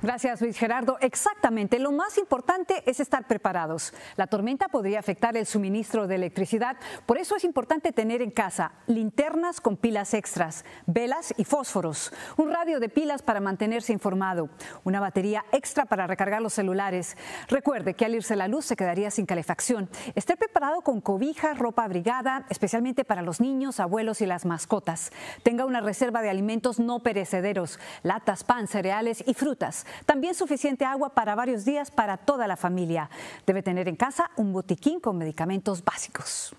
Gracias, Luis Gerardo. Exactamente, lo más importante es estar preparados. La tormenta podría afectar el suministro de electricidad, por eso es importante tener en casa linternas con pilas extras, velas y fósforos, un radio de pilas para mantenerse informado, una batería extra para recargar los celulares. Recuerde que al irse la luz se quedaría sin calefacción. Esté preparado con cobija, ropa abrigada, especialmente para los niños, abuelos y las mascotas. Tenga una reserva de alimentos no perecederos, latas, pan, cereales y frutas. También suficiente agua para varios días para toda la familia. Debe tener en casa un botiquín con medicamentos básicos.